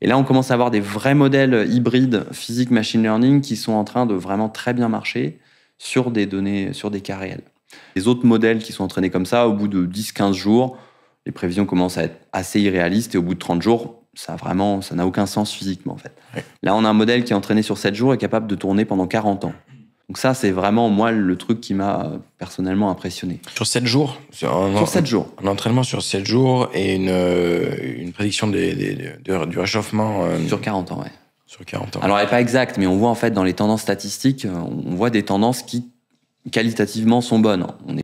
Et là, on commence à avoir des vrais modèles hybrides physique machine learning qui sont en train de vraiment très bien marcher sur des données, sur des cas réels. Les autres modèles qui sont entraînés comme ça, au bout de 10-15 jours, les prévisions commencent à être assez irréalistes et au bout de 30 jours, ça vraiment, ça n'a aucun sens physiquement en fait. Là, on a un modèle qui est entraîné sur 7 jours et capable de tourner pendant 40 ans. Donc ça, c'est vraiment moi le truc qui m'a personnellement impressionné. Sur 7 jours Sur, un, 7 jours. Un entraînement sur 7 jours et une, euh, une prédiction des, du réchauffement. Euh, sur 40 ans, ouais. Sur 40 ans. Alors, elle n'est pas exacte, mais on voit en fait dans les tendances statistiques, on voit des tendances qui qualitativement sont bonnes. On